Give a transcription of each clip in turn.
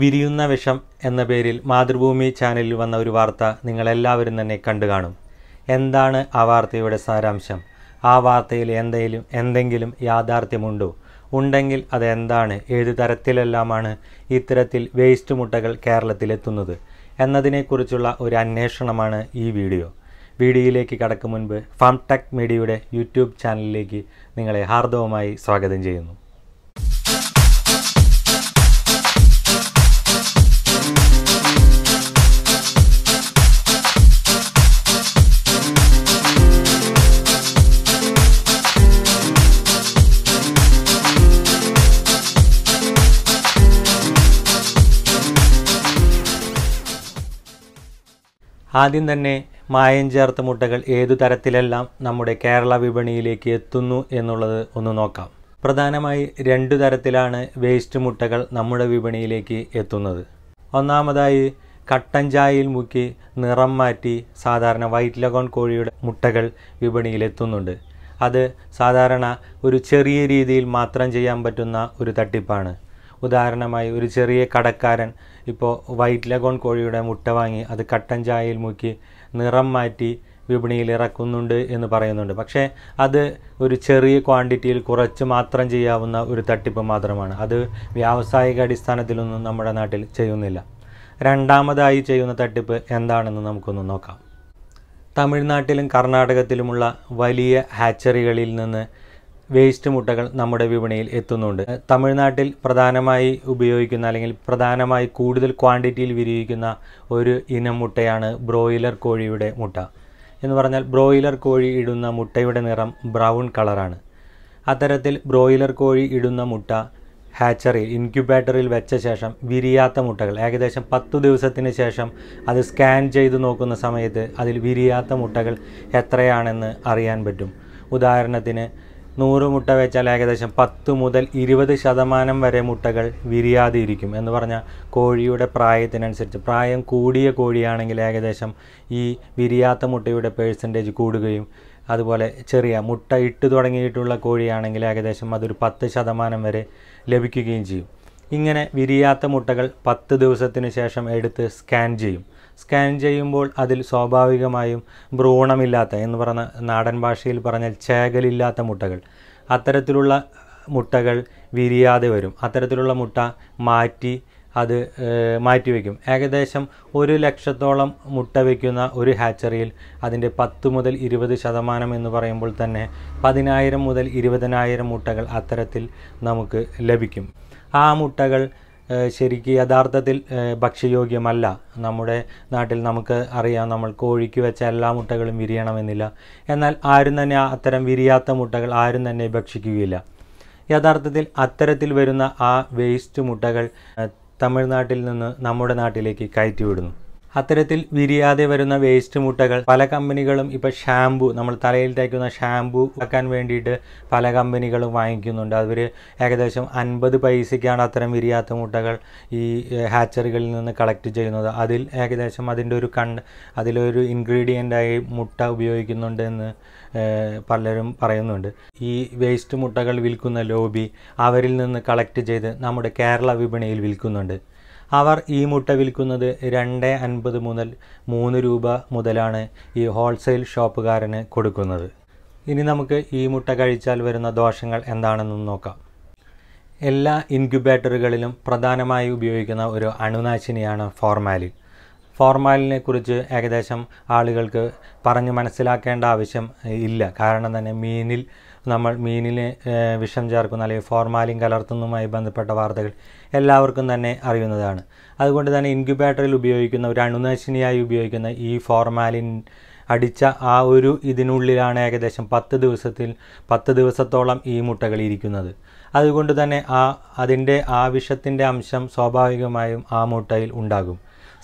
വിരിയുന്ന വിഷം എന്ന പേരിൽ മാതൃഭൂമി ചാനലിൽ വന്ന ഒരു വാർത്ത നിങ്ങളെല്ലാവരും തന്നെ കണ്ടു കാണും എന്താണ് ആ വാർത്തയുടെ സാരാംശം ആ വാർത്തയിൽ എന്തെങ്കിലും എന്തെങ്കിലും യാഥാർത്ഥ്യമുണ്ടോ ഉണ്ടെങ്കിൽ അതെന്താണ് ഏത് തരത്തിലെല്ലാമാണ് ഇത്തരത്തിൽ വേസ്റ്റ് മുട്ടകൾ കേരളത്തിലെത്തുന്നത് എന്നതിനെക്കുറിച്ചുള്ള ഒരു അന്വേഷണമാണ് ഈ വീഡിയോ വീഡിയോയിലേക്ക് കടക്കും മുൻപ് ഫാം ടെക് മീഡിയയുടെ യൂട്യൂബ് ചാനലിലേക്ക് നിങ്ങളെ ഹാർദവുമായി സ്വാഗതം ചെയ്യുന്നു ആദ്യം തന്നെ മായം ചേർത്ത മുട്ടകൾ ഏതു തരത്തിലെല്ലാം നമ്മുടെ കേരള വിപണിയിലേക്ക് എത്തുന്നു എന്നുള്ളത് ഒന്ന് നോക്കാം പ്രധാനമായി രണ്ടു തരത്തിലാണ് വേസ്റ്റ് മുട്ടകൾ നമ്മുടെ വിപണിയിലേക്ക് എത്തുന്നത് ഒന്നാമതായി കട്ടൻ ചായയിൽ മുക്കി നിറം മാറ്റി സാധാരണ വൈറ്റ് ലഗോൺ കോഴിയുടെ മുട്ടകൾ വിപണിയിൽ എത്തുന്നുണ്ട് അത് സാധാരണ ഒരു ചെറിയ രീതിയിൽ മാത്രം ചെയ്യാൻ പറ്റുന്ന ഒരു തട്ടിപ്പാണ് ഉദാഹരണമായി ഒരു ചെറിയ കടക്കാരൻ ഇപ്പോൾ വൈറ്റ് ലഗോൺ കോഴിയുടെ മുട്ട വാങ്ങി അത് കട്ടൻ ചായയിൽ മുക്കി നിറം മാറ്റി വിപണിയിൽ ഇറക്കുന്നുണ്ട് എന്ന് പറയുന്നുണ്ട് പക്ഷേ അത് ഒരു ചെറിയ ക്വാണ്ടിറ്റിയിൽ കുറച്ച് മാത്രം ചെയ്യാവുന്ന ഒരു തട്ടിപ്പ് മാത്രമാണ് അത് വ്യാവസായിക അടിസ്ഥാനത്തിലൊന്നും നമ്മുടെ നാട്ടിൽ ചെയ്യുന്നില്ല രണ്ടാമതായി ചെയ്യുന്ന തട്ടിപ്പ് എന്താണെന്ന് നമുക്കൊന്ന് നോക്കാം തമിഴ്നാട്ടിലും കർണാടകത്തിലുമുള്ള വലിയ ഹാച്ചറികളിൽ നിന്ന് വേസ്റ്റ് മുട്ടകൾ നമ്മുടെ വിപണിയിൽ എത്തുന്നുണ്ട് തമിഴ്നാട്ടിൽ പ്രധാനമായി ഉപയോഗിക്കുന്ന അല്ലെങ്കിൽ പ്രധാനമായി കൂടുതൽ ക്വാണ്ടിറ്റിയിൽ വിരിയിക്കുന്ന ഒരു ഇനം മുട്ടയാണ് ബ്രോയിലർ കോഴിയുടെ മുട്ട എന്ന് പറഞ്ഞാൽ ബ്രോയിലർ കോഴി ഇടുന്ന മുട്ടയുടെ നിറം ബ്രൗൺ കളറാണ് അത്തരത്തിൽ ബ്രോയിലർ കോഴി ഇടുന്ന മുട്ട ഹാച്ചറി ഇൻക്യുബേറ്ററിൽ വെച്ച ശേഷം വിരിയാത്ത മുട്ടകൾ ഏകദേശം പത്ത് ദിവസത്തിന് ശേഷം അത് സ്കാൻ ചെയ്ത് നോക്കുന്ന സമയത്ത് അതിൽ വിരിയാത്ത മുട്ടകൾ എത്രയാണെന്ന് അറിയാൻ പറ്റും ഉദാഹരണത്തിന് നൂറ് മുട്ട വെച്ചാൽ ഏകദേശം പത്ത് മുതൽ ഇരുപത് ശതമാനം വരെ മുട്ടകൾ വിരിയാതിരിക്കും എന്ന് പറഞ്ഞാൽ കോഴിയുടെ പ്രായത്തിനനുസരിച്ച് പ്രായം കൂടിയ കോഴിയാണെങ്കിൽ ഏകദേശം ഈ വിരിയാത്ത മുട്ടയുടെ പേഴ്സൻറ്റേജ് കൂടുകയും അതുപോലെ ചെറിയ മുട്ട ഇട്ട് തുടങ്ങിയിട്ടുള്ള കോഴിയാണെങ്കിൽ ഏകദേശം അതൊരു പത്ത് ശതമാനം വരെ ലഭിക്കുകയും ചെയ്യും ഇങ്ങനെ വിരിയാത്ത മുട്ടകൾ പത്ത് ദിവസത്തിന് ശേഷം എടുത്ത് സ്കാൻ ചെയ്യും സ്കാൻ ചെയ്യുമ്പോൾ അതിൽ സ്വാഭാവികമായും ഭ്രൂണമില്ലാത്ത എന്ന് പറഞ്ഞ നാടൻ ഭാഷയിൽ പറഞ്ഞാൽ ചേകലില്ലാത്ത മുട്ടകൾ അത്തരത്തിലുള്ള മുട്ടകൾ വിരിയാതെ വരും അത്തരത്തിലുള്ള മുട്ട മാറ്റി അത് മാറ്റിവെക്കും ഏകദേശം ഒരു ലക്ഷത്തോളം മുട്ട വയ്ക്കുന്ന ഒരു ഹാച്ചറിയിൽ അതിൻ്റെ പത്ത് മുതൽ ഇരുപത് ശതമാനം എന്ന് പറയുമ്പോൾ തന്നെ പതിനായിരം മുതൽ ഇരുപതിനായിരം മുട്ടകൾ അത്തരത്തിൽ നമുക്ക് ലഭിക്കും ആ മുട്ടകൾ ശരിക്ക് യഥാർത്ഥത്തിൽ ഭക്ഷ്യയോഗ്യമല്ല നമ്മുടെ നാട്ടിൽ നമുക്ക് അറിയാം നമ്മൾ കോഴിക്ക് വെച്ച എല്ലാ മുട്ടകളും വിരിയണമെന്നില്ല എന്നാൽ ആരും തന്നെ അത്തരം വിരിയാത്ത മുട്ടകൾ ആരും തന്നെ ഭക്ഷിക്കുകയില്ല യഥാർത്ഥത്തിൽ അത്തരത്തിൽ വരുന്ന ആ വേസ്റ്റ് മുട്ടകൾ തമിഴ്നാട്ടിൽ നിന്ന് നമ്മുടെ നാട്ടിലേക്ക് കയറ്റിവിടുന്നു അത്തരത്തിൽ വിരിയാതെ വരുന്ന വേസ്റ്റ് മുട്ടകൾ പല കമ്പനികളും ഇപ്പോൾ ഷാംപൂ നമ്മൾ തലയിൽ തേക്കുന്ന ഷാംപൂ വെക്കാൻ വേണ്ടിയിട്ട് പല കമ്പനികളും വാങ്ങിക്കുന്നുണ്ട് അവർ ഏകദേശം അൻപത് പൈസയ്ക്കാണ് അത്തരം വിരിയാത്ത മുട്ടകൾ ഈ ഹാച്ചറികളിൽ നിന്ന് കളക്ട് ചെയ്യുന്നത് അതിൽ ഏകദേശം അതിൻ്റെ ഒരു കൺ അതിലൊരു ഇൻഗ്രീഡിയൻ്റായി മുട്ട ഉപയോഗിക്കുന്നുണ്ട് എന്ന് പലരും പറയുന്നുണ്ട് ഈ വേസ്റ്റ് മുട്ടകൾ വിൽക്കുന്ന ലോബി അവരിൽ നിന്ന് കളക്ട് ചെയ്ത് നമ്മുടെ കേരള വിപണിയിൽ വിൽക്കുന്നുണ്ട് അവർ ഈ മുട്ട വിൽക്കുന്നത് രണ്ട് അൻപത് മുതൽ മൂന്ന് രൂപ മുതലാണ് ഈ ഹോൾസെയിൽ ഷോപ്പുകാരന് കൊടുക്കുന്നത് ഇനി നമുക്ക് ഈ മുട്ട കഴിച്ചാൽ വരുന്ന ദോഷങ്ങൾ എന്താണെന്ന് നോക്കാം എല്ലാ ഇൻക്യുബേറ്ററുകളിലും പ്രധാനമായി ഉപയോഗിക്കുന്ന ഒരു അണുനാശിനിയാണ് ഫോർമാലിൻ ഫോർമാലിനെ കുറിച്ച് ഏകദേശം ആളുകൾക്ക് പറഞ്ഞു മനസ്സിലാക്കേണ്ട ആവശ്യം ഇല്ല കാരണം തന്നെ മീനിൽ നമ്മൾ മീനിലെ വിഷം ചേർക്കുന്ന അല്ലെങ്കിൽ ഫോർമാലിൻ കലർത്തുന്നതുമായി ബന്ധപ്പെട്ട വാർത്തകൾ എല്ലാവർക്കും തന്നെ അറിയുന്നതാണ് അതുകൊണ്ട് തന്നെ ഇൻക്യുബേറ്ററിൽ ഉപയോഗിക്കുന്ന ഒരു അണുനാശിനിയായി ഉപയോഗിക്കുന്ന ഈ ഫോർമാലിൻ അടിച്ച ആ ഒരു ഇതിനുള്ളിലാണ് ഏകദേശം പത്ത് ദിവസത്തിൽ പത്ത് ദിവസത്തോളം ഈ മുട്ടകൾ ഇരിക്കുന്നത് അതുകൊണ്ട് തന്നെ ആ അതിൻ്റെ വിഷത്തിൻ്റെ അംശം സ്വാഭാവികമായും ആ മുട്ടയിൽ ഉണ്ടാകും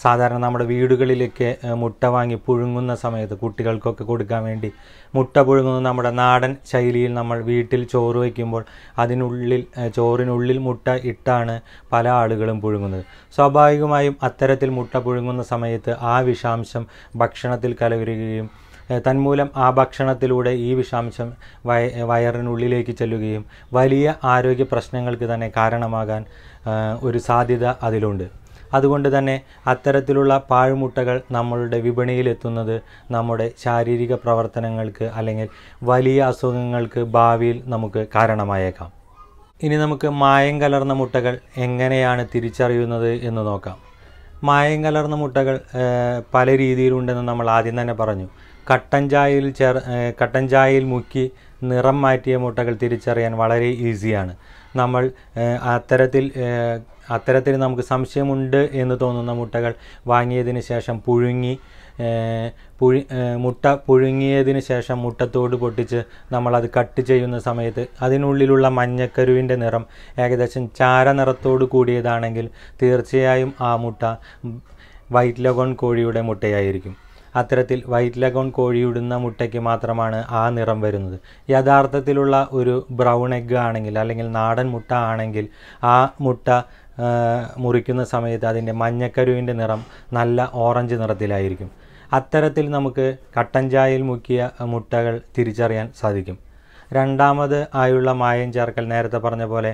സാധാരണ നമ്മുടെ വീടുകളിലൊക്കെ മുട്ട വാങ്ങി പുഴുങ്ങുന്ന സമയത്ത് കുട്ടികൾക്കൊക്കെ കൊടുക്കാൻ വേണ്ടി മുട്ട പുഴുങ്ങുന്ന നമ്മുടെ നാടൻ ശൈലിയിൽ നമ്മൾ വീട്ടിൽ ചോറ് വയ്ക്കുമ്പോൾ അതിനുള്ളിൽ ചോറിനുള്ളിൽ മുട്ട ഇട്ടാണ് പല ആളുകളും പുഴുങ്ങുന്നത് സ്വാഭാവികമായും അത്തരത്തിൽ മുട്ട പുഴുങ്ങുന്ന സമയത്ത് ആ വിഷാംശം ഭക്ഷണത്തിൽ കലവരുകയും തന്മൂലം ആ ഭക്ഷണത്തിലൂടെ ഈ വിഷാംശം വയ വയറിനുള്ളിലേക്ക് ചെല്ലുകയും വലിയ ആരോഗ്യ പ്രശ്നങ്ങൾക്ക് തന്നെ കാരണമാകാൻ ഒരു സാധ്യത അതിലുണ്ട് അതുകൊണ്ട് തന്നെ അത്തരത്തിലുള്ള പാഴ്മുട്ടകൾ നമ്മളുടെ വിപണിയിലെത്തുന്നത് നമ്മുടെ ശാരീരിക പ്രവർത്തനങ്ങൾക്ക് അല്ലെങ്കിൽ വലിയ അസുഖങ്ങൾക്ക് ഭാവിയിൽ നമുക്ക് കാരണമായേക്കാം ഇനി നമുക്ക് മായം കലർന്ന മുട്ടകൾ എങ്ങനെയാണ് തിരിച്ചറിയുന്നത് എന്ന് നോക്കാം മായം കലർന്ന മുട്ടകൾ പല രീതിയിലുണ്ടെന്ന് നമ്മൾ ആദ്യം തന്നെ പറഞ്ഞു കട്ടൻ ചായയിൽ ചേർ കട്ടൻ ചായയിൽ മുക്കി നിറം മാറ്റിയ മുട്ടകൾ തിരിച്ചറിയാൻ വളരെ ഈസിയാണ് നമ്മൾ അത്തരത്തിൽ അത്തരത്തിൽ നമുക്ക് സംശയമുണ്ട് എന്ന് തോന്നുന്ന മുട്ടകൾ വാങ്ങിയതിന് ശേഷം പുഴുങ്ങി പുഴി മുട്ട പുഴുങ്ങിയതിന് ശേഷം മുട്ടത്തോട് പൊട്ടിച്ച് നമ്മളത് കട്ട് ചെയ്യുന്ന സമയത്ത് അതിനുള്ളിലുള്ള മഞ്ഞക്കരുവിൻ്റെ നിറം ഏകദേശം ചാര നിറത്തോട് കൂടിയതാണെങ്കിൽ തീർച്ചയായും ആ മുട്ട വൈറ്റ് ലഗോൺ കോഴിയുടെ മുട്ടയായിരിക്കും അത്തരത്തിൽ വൈറ്റ് ലഗോൺ കോഴിയിടുന്ന മുട്ടയ്ക്ക് മാത്രമാണ് ആ നിറം വരുന്നത് യഥാർത്ഥത്തിലുള്ള ഒരു ബ്രൗൺ എഗ്ഗ് ആണെങ്കിൽ അല്ലെങ്കിൽ നാടൻ മുട്ട ആണെങ്കിൽ ആ മുട്ട മുറിക്കുന്ന സമയത്ത് അതിൻ്റെ മഞ്ഞക്കരുവിൻ്റെ നിറം നല്ല ഓറഞ്ച് നിറത്തിലായിരിക്കും അത്തരത്തിൽ നമുക്ക് കട്ടൻ ചായയിൽ മുക്കിയ മുട്ടകൾ തിരിച്ചറിയാൻ സാധിക്കും രണ്ടാമത് ആയുള്ള മായം ചേർക്കൽ നേരത്തെ പറഞ്ഞ പോലെ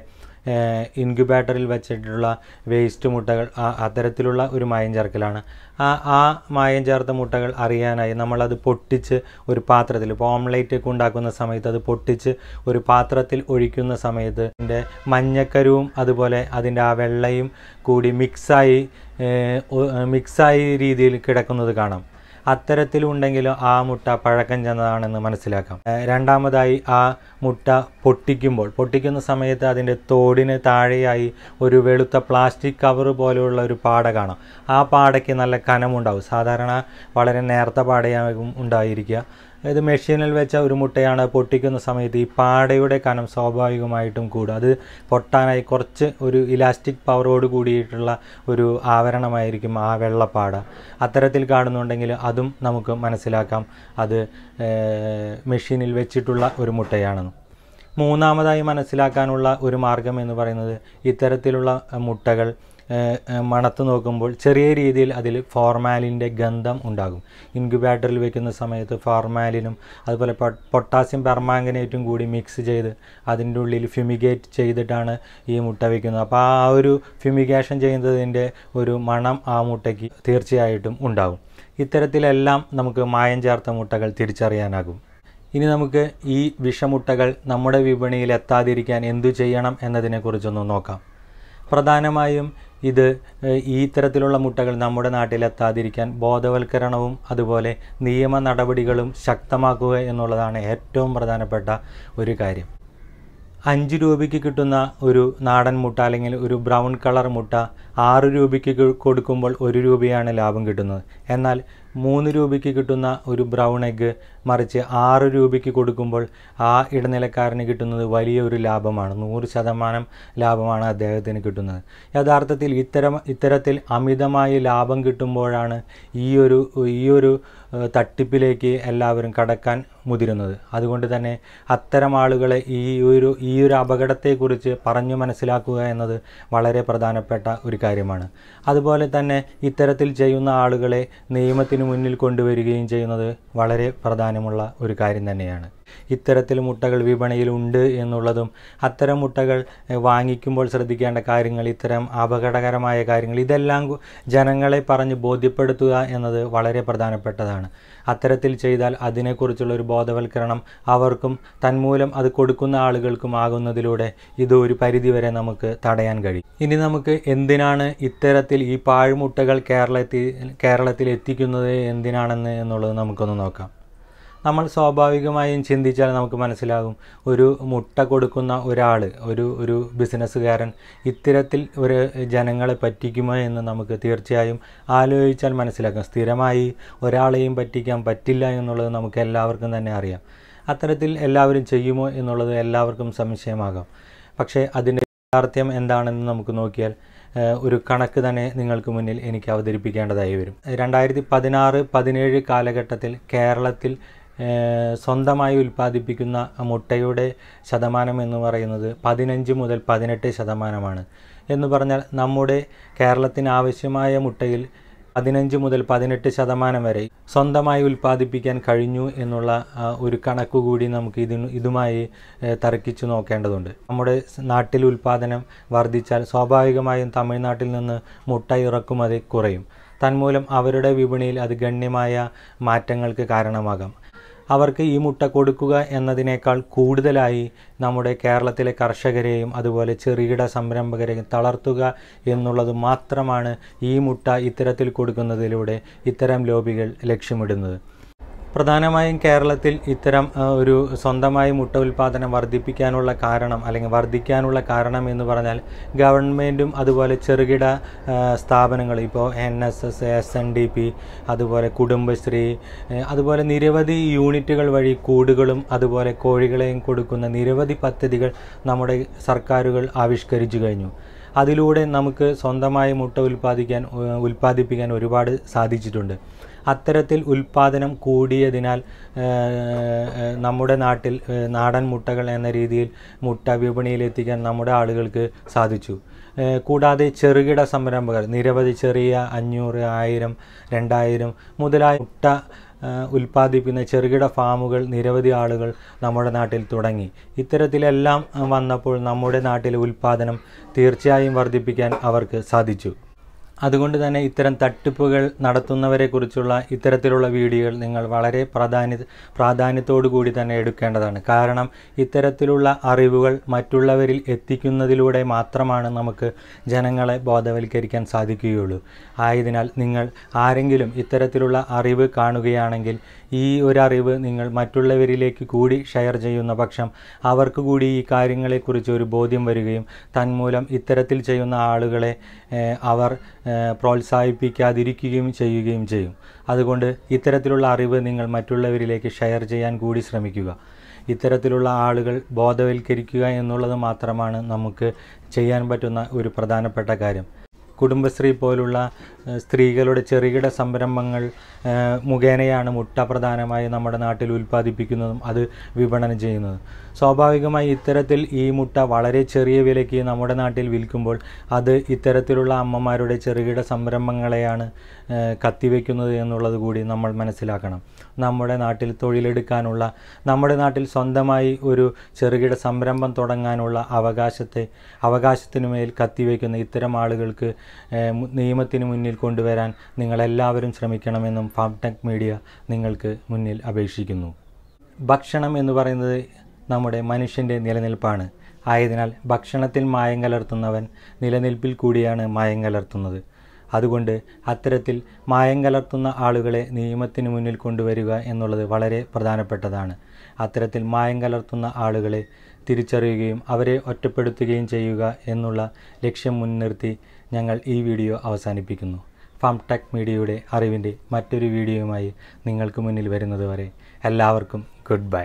ഇൻക്യുബേറ്ററിൽ വെച്ചിട്ടുള്ള വേസ്റ്റ് മുട്ടകൾ അത്തരത്തിലുള്ള ഒരു മായം ചേർക്കലാണ് ആ ആ മായം ചേർത്ത മുട്ടകൾ അറിയാനായി നമ്മളത് പൊട്ടിച്ച് ഒരു പാത്രത്തിൽ ഇപ്പോൾ ഓംലേറ്റ് ഒക്കെ ഉണ്ടാക്കുന്ന സമയത്ത് അത് പൊട്ടിച്ച് ഒരു പാത്രത്തിൽ ഒഴിക്കുന്ന സമയത്ത് അതിൻ്റെ മഞ്ഞക്കരുവും അതുപോലെ അതിൻ്റെ ആ വെള്ളയും കൂടി മിക്സായി മിക്സായി രീതിയിൽ കിടക്കുന്നത് കാണാം അത്തരത്തിലുണ്ടെങ്കിലും ആ മുട്ട പഴക്കം ചെന്നതാണെന്ന് മനസ്സിലാക്കാം രണ്ടാമതായി ആ മുട്ട പൊട്ടിക്കുമ്പോൾ പൊട്ടിക്കുന്ന സമയത്ത് അതിൻ്റെ തോടിന് താഴെയായി ഒരു വെളുത്ത പ്ലാസ്റ്റിക് കവർ പോലെയുള്ള ഒരു പാട കാണാം ആ പാടയ്ക്ക് നല്ല കനമുണ്ടാവും സാധാരണ വളരെ നേർത്ത പാടയാകും ഉണ്ടായിരിക്കുക അതായത് മെഷീനിൽ വെച്ച ഒരു മുട്ടയാണ് പൊട്ടിക്കുന്ന സമയത്ത് ഈ പാടയുടെ കനം സ്വാഭാവികമായിട്ടും കൂടും അത് പൊട്ടാനായി കുറച്ച് ഒരു ഇലാസ്റ്റിക് പവറോട് കൂടിയിട്ടുള്ള ഒരു ആവരണമായിരിക്കും ആ വെള്ളപ്പാട അത്തരത്തിൽ കാണുന്നുണ്ടെങ്കിൽ അതും നമുക്ക് മനസ്സിലാക്കാം അത് മെഷീനിൽ വെച്ചിട്ടുള്ള ഒരു മുട്ടയാണെന്ന് മൂന്നാമതായി മനസ്സിലാക്കാനുള്ള ഒരു മാർഗം എന്ന് പറയുന്നത് ഇത്തരത്തിലുള്ള മുട്ടകൾ മണത്ത് നോക്കുമ്പോൾ ചെറിയ രീതിയിൽ അതിൽ ഫോർമാലിൻ്റെ ഗന്ധം ഉണ്ടാകും ഇൻക്യുബേറ്ററിൽ വെക്കുന്ന സമയത്ത് ഫോർമാലിനും അതുപോലെ പൊട്ടാസ്യം പെർമാങ്കനേറ്റും കൂടി മിക്സ് ചെയ്ത് അതിൻ്റെ ഉള്ളിൽ ഫ്യൂമിഗേറ്റ് ചെയ്തിട്ടാണ് ഈ മുട്ട വയ്ക്കുന്നത് അപ്പോൾ ആ ഒരു ഫ്യൂമിഗേഷൻ ചെയ്യുന്നതിൻ്റെ ഒരു മണം ആ മുട്ടയ്ക്ക് തീർച്ചയായിട്ടും ഉണ്ടാകും ഇത്തരത്തിലെല്ലാം നമുക്ക് മായം ചേർത്ത മുട്ടകൾ തിരിച്ചറിയാനാകും ഇനി നമുക്ക് ഈ വിഷമുട്ടകൾ നമ്മുടെ വിപണിയിൽ എത്താതിരിക്കാൻ എന്തു ചെയ്യണം എന്നതിനെക്കുറിച്ചൊന്ന് നോക്കാം പ്രധാനമായും ഇത് ഈ തരത്തിലുള്ള മുട്ടകൾ നമ്മുടെ നാട്ടിലെത്താതിരിക്കാൻ ബോധവൽക്കരണവും അതുപോലെ നിയമ നടപടികളും ശക്തമാക്കുക എന്നുള്ളതാണ് ഏറ്റവും പ്രധാനപ്പെട്ട ഒരു കാര്യം അഞ്ച് രൂപയ്ക്ക് കിട്ടുന്ന ഒരു നാടൻ മുട്ട അല്ലെങ്കിൽ ഒരു ബ്രൗൺ കളർ മുട്ട ആറ് രൂപയ്ക്ക് കൊടുക്കുമ്പോൾ ഒരു രൂപയാണ് ലാഭം കിട്ടുന്നത് എന്നാൽ മൂന്ന് രൂപയ്ക്ക് കിട്ടുന്ന ഒരു ബ്രൗൺ എഗ്ഗ് മറിച്ച് ആറ് രൂപയ്ക്ക് കൊടുക്കുമ്പോൾ ആ ഇടനിലക്കാരന് കിട്ടുന്നത് വലിയൊരു ലാഭമാണ് നൂറ് ശതമാനം ലാഭമാണ് അദ്ദേഹത്തിന് കിട്ടുന്നത് യഥാർത്ഥത്തിൽ ഇത്തരം ഇത്തരത്തിൽ അമിതമായി ലാഭം കിട്ടുമ്പോഴാണ് ഈ ഒരു ഈ ഒരു തട്ടിപ്പിലേക്ക് എല്ലാവരും കടക്കാൻ മുതിരുന്നത് അതുകൊണ്ട് തന്നെ അത്തരം ആളുകളെ ഈ ഒരു ഈ ഒരു അപകടത്തെക്കുറിച്ച് പറഞ്ഞു മനസ്സിലാക്കുക എന്നത് വളരെ പ്രധാനപ്പെട്ട ഒരു കാര്യമാണ് അതുപോലെ തന്നെ ഇത്തരത്തിൽ ചെയ്യുന്ന ആളുകളെ നിയമത്തിന് മുന്നിൽ കൊണ്ടുവരികയും ചെയ്യുന്നത് വളരെ പ്രധാന അഭിമാനമുള്ള ഒരു കാര്യം തന്നെയാണ് ഇത്തരത്തിൽ മുട്ടകൾ വിപണിയിൽ ഉണ്ട് എന്നുള്ളതും അത്തരം മുട്ടകൾ വാങ്ങിക്കുമ്പോൾ ശ്രദ്ധിക്കേണ്ട കാര്യങ്ങൾ ഇത്തരം അപകടകരമായ കാര്യങ്ങൾ ഇതെല്ലാം ജനങ്ങളെ പറഞ്ഞ് ബോധ്യപ്പെടുത്തുക എന്നത് വളരെ പ്രധാനപ്പെട്ടതാണ് അത്തരത്തിൽ ചെയ്താൽ അതിനെക്കുറിച്ചുള്ള ഒരു ബോധവൽക്കരണം അവർക്കും തന്മൂലം അത് കൊടുക്കുന്ന ആളുകൾക്കും ആകുന്നതിലൂടെ ഇത് ഒരു പരിധിവരെ നമുക്ക് തടയാൻ കഴിയും ഇനി നമുക്ക് എന്തിനാണ് ഇത്തരത്തിൽ ഈ പാഴ്മുട്ടകൾ കേരളത്തിൽ കേരളത്തിൽ എത്തിക്കുന്നത് എന്തിനാണെന്ന് എന്നുള്ളത് നമുക്കൊന്ന് നോക്കാം നമ്മൾ സ്വാഭാവികമായും ചിന്തിച്ചാൽ നമുക്ക് മനസ്സിലാകും ഒരു മുട്ട കൊടുക്കുന്ന ഒരാൾ ഒരു ഒരു ബിസിനസ്സുകാരൻ ഇത്തരത്തിൽ ഒരു ജനങ്ങളെ പറ്റിക്കുമോ എന്ന് നമുക്ക് തീർച്ചയായും ആലോചിച്ചാൽ മനസ്സിലാക്കാം സ്ഥിരമായി ഒരാളെയും പറ്റിക്കാൻ പറ്റില്ല എന്നുള്ളത് നമുക്ക് എല്ലാവർക്കും തന്നെ അറിയാം അത്തരത്തിൽ എല്ലാവരും ചെയ്യുമോ എന്നുള്ളത് എല്ലാവർക്കും സംശയമാകാം പക്ഷേ അതിൻ്റെ യാഥാർത്ഥ്യം എന്താണെന്ന് നമുക്ക് നോക്കിയാൽ ഒരു കണക്ക് തന്നെ നിങ്ങൾക്ക് മുന്നിൽ എനിക്ക് അവതരിപ്പിക്കേണ്ടതായി വരും രണ്ടായിരത്തി പതിനാറ് പതിനേഴ് കാലഘട്ടത്തിൽ കേരളത്തിൽ സ്വന്തമായി ഉൽപ്പാദിപ്പിക്കുന്ന മുട്ടയുടെ ശതമാനം എന്ന് പറയുന്നത് പതിനഞ്ച് മുതൽ പതിനെട്ട് ശതമാനമാണ് എന്ന് പറഞ്ഞാൽ നമ്മുടെ കേരളത്തിന് ആവശ്യമായ മുട്ടയിൽ പതിനഞ്ച് മുതൽ പതിനെട്ട് ശതമാനം വരെ സ്വന്തമായി ഉൽപ്പാദിപ്പിക്കാൻ കഴിഞ്ഞു എന്നുള്ള ഒരു കണക്ക് കൂടി നമുക്ക് ഇതിന് ഇതുമായി തർക്കിച്ചു നോക്കേണ്ടതുണ്ട് നമ്മുടെ നാട്ടിൽ ഉൽപ്പാദനം വർദ്ധിച്ചാൽ സ്വാഭാവികമായും തമിഴ്നാട്ടിൽ നിന്ന് മുട്ട ഇറക്കുമതി കുറയും തന്മൂലം അവരുടെ വിപണിയിൽ അത് ഗണ്യമായ മാറ്റങ്ങൾക്ക് കാരണമാകാം അവർക്ക് ഈ മുട്ട കൊടുക്കുക എന്നതിനേക്കാൾ കൂടുതലായി നമ്മുടെ കേരളത്തിലെ കർഷകരെയും അതുപോലെ ചെറുകിട സംരംഭകരെയും തളർത്തുക എന്നുള്ളത് മാത്രമാണ് ഈ മുട്ട ഇത്തരത്തിൽ കൊടുക്കുന്നതിലൂടെ ഇത്തരം ലോബികൾ ലക്ഷ്യമിടുന്നത് പ്രധാനമായും കേരളത്തിൽ ഇത്തരം ഒരു സ്വന്തമായി മുട്ട ഉൽപ്പാദനം വർദ്ധിപ്പിക്കാനുള്ള കാരണം അല്ലെങ്കിൽ വർദ്ധിക്കാനുള്ള കാരണം എന്ന് പറഞ്ഞാൽ ഗവൺമെൻറ്റും അതുപോലെ ചെറുകിട സ്ഥാപനങ്ങൾ ഇപ്പോൾ N S S S N D P അതുപോലെ കുടുംബശ്രീ അതുപോലെ നിരവധി യൂണിറ്റുകൾ വഴി കൂടുകളും അതുപോലെ കോഴികളെയും കൊടുക്കുന്ന നിരവധി പദ്ധതികൾ നമ്മുടെ സർക്കാരുകൾ ആവിഷ്കരിച്ചു കഴിഞ്ഞു അതിലൂടെ നമുക്ക് സ്വന്തമായി മുട്ട ഉൽപ്പാദിക്കാൻ ഉൽപ്പാദിപ്പിക്കാൻ ഒരുപാട് സാധിച്ചിട്ടുണ്ട് അത്തരത്തിൽ ഉൽപാദനം കൂടിയതിനാൽ നമ്മുടെ നാട്ടിൽ നാടൻ മുട്ടകൾ എന്ന രീതിയിൽ മുട്ട വിപണിയിലെത്തിക്കാൻ നമ്മുടെ ആളുകൾക്ക് സാധിച്ചു കൂടാതെ ചെറുകിട സംരംഭകർ നിരവധി ചെറിയ അഞ്ഞൂറ് ആയിരം രണ്ടായിരം മുതലായ മുട്ട ഉൽപ്പാദിപ്പിക്കുന്ന ചെറുകിട ഫാമുകൾ നിരവധി ആളുകൾ നമ്മുടെ നാട്ടിൽ തുടങ്ങി ഇത്തരത്തിലെല്ലാം വന്നപ്പോൾ നമ്മുടെ നാട്ടിലെ ഉൽപ്പാദനം തീർച്ചയായും വർദ്ധിപ്പിക്കാൻ അവർക്ക് സാധിച്ചു അതുകൊണ്ട് തന്നെ ഇത്തരം തട്ടിപ്പുകൾ നടത്തുന്നവരെക്കുറിച്ചുള്ള ഇത്തരത്തിലുള്ള വീഡിയോകൾ നിങ്ങൾ വളരെ പ്രാധാന്യ പ്രാധാന്യത്തോടു കൂടി തന്നെ എടുക്കേണ്ടതാണ് കാരണം ഇത്തരത്തിലുള്ള അറിവുകൾ മറ്റുള്ളവരിൽ എത്തിക്കുന്നതിലൂടെ മാത്രമാണ് നമുക്ക് ജനങ്ങളെ ബോധവൽക്കരിക്കാൻ സാധിക്കുകയുള്ളൂ ആയതിനാൽ നിങ്ങൾ ആരെങ്കിലും ഇത്തരത്തിലുള്ള അറിവ് കാണുകയാണെങ്കിൽ ഈ ഒരറിവ് നിങ്ങൾ മറ്റുള്ളവരിലേക്ക് കൂടി ഷെയർ ചെയ്യുന്ന പക്ഷം അവർക്ക് കൂടി ഈ കാര്യങ്ങളെക്കുറിച്ച് ഒരു ബോധ്യം വരികയും തന്മൂലം ഇത്തരത്തിൽ ചെയ്യുന്ന ആളുകളെ അവർ പ്രോത്സാഹിപ്പിക്കാതിരിക്കുകയും ചെയ്യുകയും ചെയ്യും അതുകൊണ്ട് ഇത്തരത്തിലുള്ള അറിവ് നിങ്ങൾ മറ്റുള്ളവരിലേക്ക് ഷെയർ ചെയ്യാൻ കൂടി ശ്രമിക്കുക ഇത്തരത്തിലുള്ള ആളുകൾ ബോധവൽക്കരിക്കുക എന്നുള്ളത് മാത്രമാണ് നമുക്ക് ചെയ്യാൻ പറ്റുന്ന ഒരു പ്രധാനപ്പെട്ട കാര്യം കുടുംബശ്രീ പോലുള്ള സ്ത്രീകളുടെ ചെറുകിട സംരംഭങ്ങൾ മുഖേനയാണ് മുട്ട പ്രധാനമായും നമ്മുടെ നാട്ടിൽ ഉൽപ്പാദിപ്പിക്കുന്നതും അത് വിപണനം ചെയ്യുന്നതും സ്വാഭാവികമായി ഇത്തരത്തിൽ ഈ മുട്ട വളരെ ചെറിയ വിലയ്ക്ക് നമ്മുടെ നാട്ടിൽ വിൽക്കുമ്പോൾ അത് ഇത്തരത്തിലുള്ള അമ്മമാരുടെ ചെറുകിട സംരംഭങ്ങളെയാണ് കത്തിവെക്കുന്നത് എന്നുള്ളത് കൂടി നമ്മൾ മനസ്സിലാക്കണം നമ്മുടെ നാട്ടിൽ തൊഴിലെടുക്കാനുള്ള നമ്മുടെ നാട്ടിൽ സ്വന്തമായി ഒരു ചെറുകിട സംരംഭം തുടങ്ങാനുള്ള അവകാശത്തെ അവകാശത്തിനുമേൽ കത്തിവെക്കുന്ന ഇത്തരം ആളുകൾക്ക് നിയമത്തിന് മുന്നിൽ കൊണ്ടുവരാൻ നിങ്ങളെല്ലാവരും ശ്രമിക്കണമെന്നും ഫാംടെക് മീഡിയ നിങ്ങൾക്ക് മുന്നിൽ അപേക്ഷിക്കുന്നു ഭക്ഷണം എന്ന് പറയുന്നത് നമ്മുടെ മനുഷ്യൻ്റെ നിലനിൽപ്പാണ് ആയതിനാൽ ഭക്ഷണത്തിൽ മായം കലർത്തുന്നവൻ നിലനിൽപ്പിൽ കൂടിയാണ് മായം കലർത്തുന്നത് അതുകൊണ്ട് അത്തരത്തിൽ മായം കലർത്തുന്ന ആളുകളെ നിയമത്തിന് മുന്നിൽ കൊണ്ടുവരിക എന്നുള്ളത് വളരെ പ്രധാനപ്പെട്ടതാണ് അത്തരത്തിൽ മായം കലർത്തുന്ന ആളുകളെ തിരിച്ചറിയുകയും അവരെ ഒറ്റപ്പെടുത്തുകയും ചെയ്യുക എന്നുള്ള ലക്ഷ്യം മുൻനിർത്തി ഞങ്ങൾ ഈ വീഡിയോ അവസാനിപ്പിക്കുന്നു ഫാം ടെക് മീഡിയയുടെ അറിവിൻ്റെ മറ്റൊരു വീഡിയോയുമായി നിങ്ങൾക്ക് മുന്നിൽ വരുന്നത് വരെ എല്ലാവർക്കും ഗുഡ് ബൈ